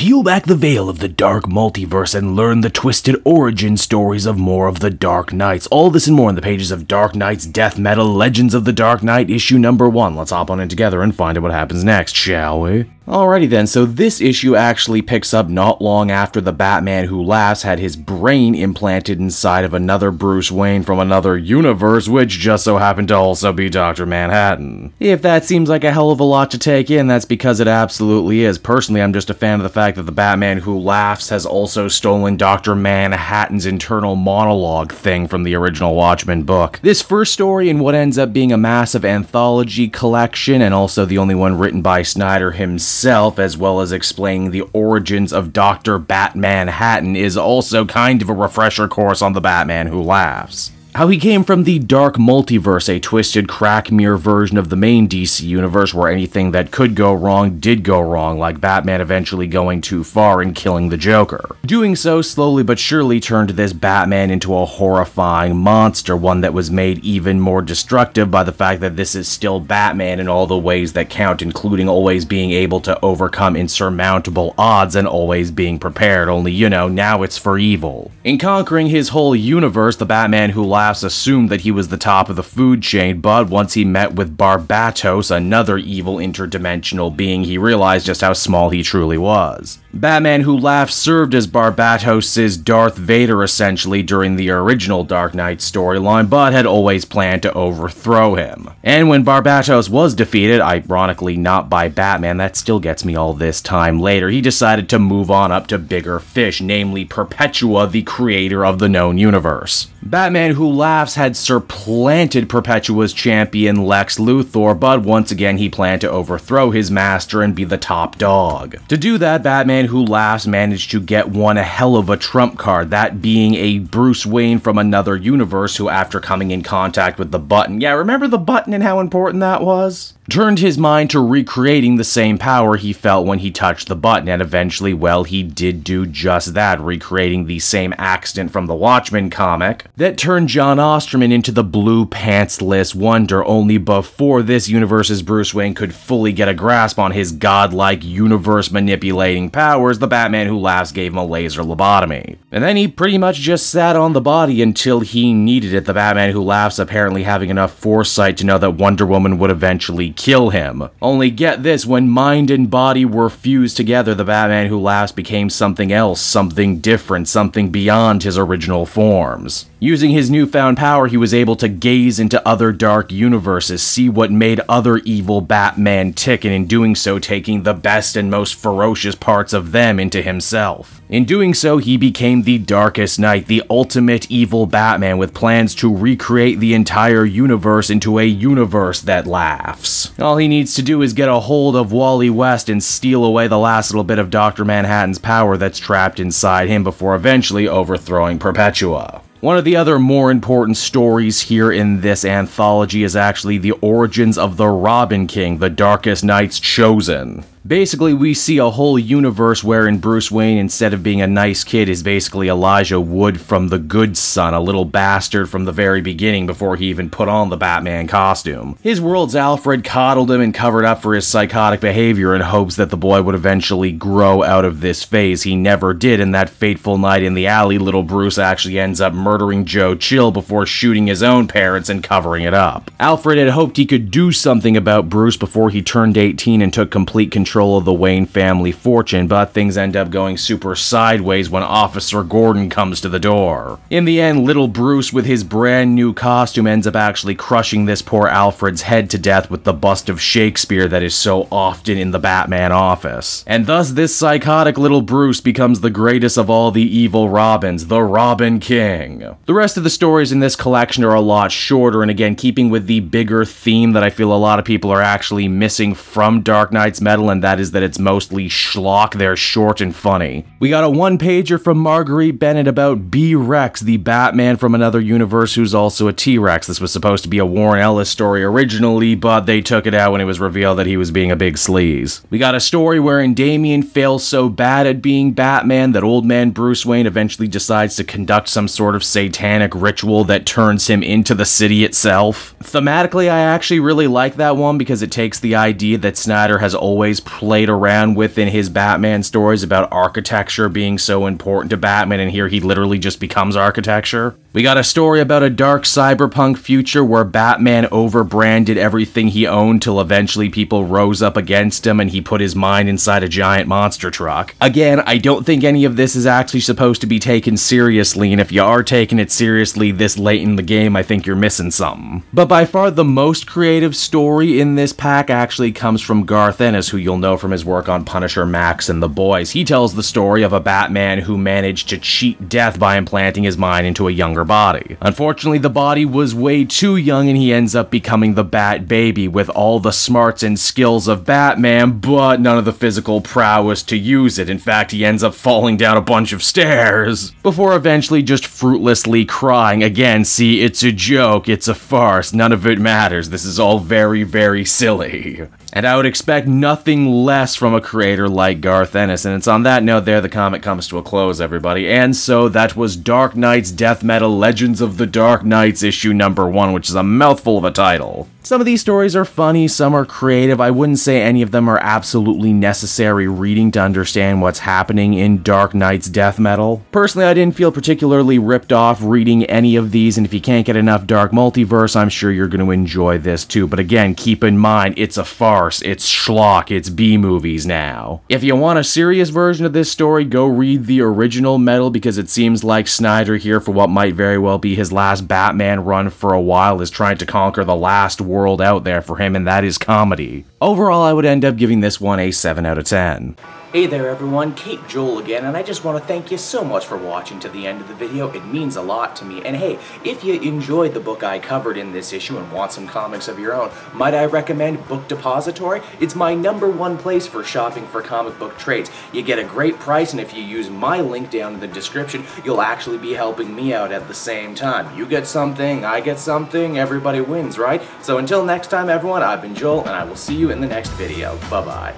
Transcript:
Peel back the veil of the dark multiverse and learn the twisted origin stories of more of the Dark Knights. All this and more in the pages of Dark Knights Death Metal Legends of the Dark Knight, issue number one. Let's hop on in together and find out what happens next, shall we? Alrighty then, so this issue actually picks up not long after the Batman Who Laughs had his brain implanted inside of another Bruce Wayne from another universe, which just so happened to also be Dr. Manhattan. If that seems like a hell of a lot to take in, that's because it absolutely is. Personally, I'm just a fan of the fact that the Batman Who Laughs has also stolen Dr. Manhattan's internal monologue thing from the original Watchmen book. This first story in what ends up being a massive anthology collection, and also the only one written by Snyder himself, itself, as well as explaining the origins of Dr. Batman Hatton, is also kind of a refresher course on the Batman Who Laughs. How he came from the Dark Multiverse, a twisted crack mirror version of the main DC universe where anything that could go wrong did go wrong, like Batman eventually going too far and killing the Joker. Doing so slowly but surely turned this Batman into a horrifying monster, one that was made even more destructive by the fact that this is still Batman in all the ways that count, including always being able to overcome insurmountable odds and always being prepared, only you know, now it's for evil. In conquering his whole universe, the Batman who assumed that he was the top of the food chain, but once he met with Barbatos, another evil interdimensional being, he realized just how small he truly was. Batman Who Laughs served as Barbatos' Darth Vader essentially during the original Dark Knight storyline, but had always planned to overthrow him. And when Barbatos was defeated, ironically not by Batman, that still gets me all this time later, he decided to move on up to bigger fish, namely Perpetua, the creator of the known universe. Batman Who Laughs had supplanted Perpetua's champion Lex Luthor, but once again he planned to overthrow his master and be the top dog. To do that, Batman Man Who Laughs managed to get one a hell of a trump card, that being a Bruce Wayne from another universe who, after coming in contact with the button, yeah, remember the button and how important that was? Turned his mind to recreating the same power he felt when he touched the button, and eventually, well, he did do just that, recreating the same accident from the Watchmen comic that turned John Osterman into the blue pantsless wonder only before this universe's Bruce Wayne could fully get a grasp on his godlike universe manipulating power Ah, the Batman who laughs gave him a laser lobotomy. And then he pretty much just sat on the body until he needed it, the Batman who laughs apparently having enough foresight to know that Wonder Woman would eventually kill him. Only get this, when mind and body were fused together, the Batman who laughs became something else, something different, something beyond his original forms. Using his newfound power, he was able to gaze into other dark universes, see what made other evil Batman tick, and in doing so, taking the best and most ferocious parts of them into himself. In doing so, he became the Darkest Knight, the ultimate evil Batman, with plans to recreate the entire universe into a universe that laughs. All he needs to do is get a hold of Wally West and steal away the last little bit of Dr. Manhattan's power that's trapped inside him before eventually overthrowing Perpetua. One of the other more important stories here in this anthology is actually the origins of the Robin King, the Darkest Knight's Chosen. Basically, we see a whole universe wherein Bruce Wayne, instead of being a nice kid, is basically Elijah Wood from The Good Son, a little bastard from the very beginning before he even put on the Batman costume. His world's Alfred coddled him and covered up for his psychotic behavior in hopes that the boy would eventually grow out of this phase. He never did, and that fateful night in the alley, little Bruce actually ends up murdering Joe Chill before shooting his own parents and covering it up. Alfred had hoped he could do something about Bruce before he turned 18 and took complete control control of the Wayne family fortune, but things end up going super sideways when Officer Gordon comes to the door. In the end, little Bruce with his brand new costume ends up actually crushing this poor Alfred's head to death with the bust of Shakespeare that is so often in the Batman office. And thus this psychotic little Bruce becomes the greatest of all the evil Robins, the Robin King. The rest of the stories in this collection are a lot shorter and again keeping with the bigger theme that I feel a lot of people are actually missing from Dark Knight's Metal and and that is that it's mostly schlock, they're short and funny. We got a one pager from Marguerite Bennett about B Rex, the Batman from another universe who's also a T Rex. This was supposed to be a Warren Ellis story originally, but they took it out when it was revealed that he was being a big sleaze. We got a story wherein Damien fails so bad at being Batman that old man Bruce Wayne eventually decides to conduct some sort of satanic ritual that turns him into the city itself. Thematically, I actually really like that one because it takes the idea that Snyder has always played around with in his Batman stories about architecture being so important to Batman, and here he literally just becomes architecture. We got a story about a dark cyberpunk future where Batman overbranded everything he owned till eventually people rose up against him and he put his mind inside a giant monster truck. Again, I don't think any of this is actually supposed to be taken seriously, and if you are taking it seriously this late in the game, I think you're missing something. But by far the most creative story in this pack actually comes from Garth Ennis, who you'll know from his work on Punisher Max and the Boys. He tells the story of a Batman who managed to cheat death by implanting his mind into a younger younger body. Unfortunately, the body was way too young and he ends up becoming the Bat Baby with all the smarts and skills of Batman, but none of the physical prowess to use it. In fact, he ends up falling down a bunch of stairs before eventually just fruitlessly crying again. See, it's a joke, it's a farce, none of it matters. This is all very, very silly. And I would expect nothing less from a creator like Garth Ennis. And it's on that note there the comic comes to a close, everybody. And so that was Dark Knight's Death Metal Legends of the Dark Knights issue number one, which is a mouthful of a title. Some of these stories are funny, some are creative. I wouldn't say any of them are absolutely necessary reading to understand what's happening in Dark Knight's death metal. Personally, I didn't feel particularly ripped off reading any of these, and if you can't get enough Dark Multiverse, I'm sure you're going to enjoy this too. But again, keep in mind, it's a far farce, it's schlock, it's B movies now. If you want a serious version of this story, go read the original metal because it seems like Snyder here, for what might very well be his last Batman run for a while, is trying to conquer the last world out there for him, and that is comedy. Overall, I would end up giving this one a 7 out of 10. Hey there everyone, Kate Joel again, and I just want to thank you so much for watching to the end of the video. It means a lot to me. And hey, if you enjoyed the book I covered in this issue and want some comics of your own, might I recommend Book Depository? It's my number one place for shopping for comic book trades. You get a great price, and if you use my link down in the description, you'll actually be helping me out at the same time. You get something, I get something, everybody wins, right? So until next time, everyone, I've been Joel, and I will see you in the next video. Bye-bye.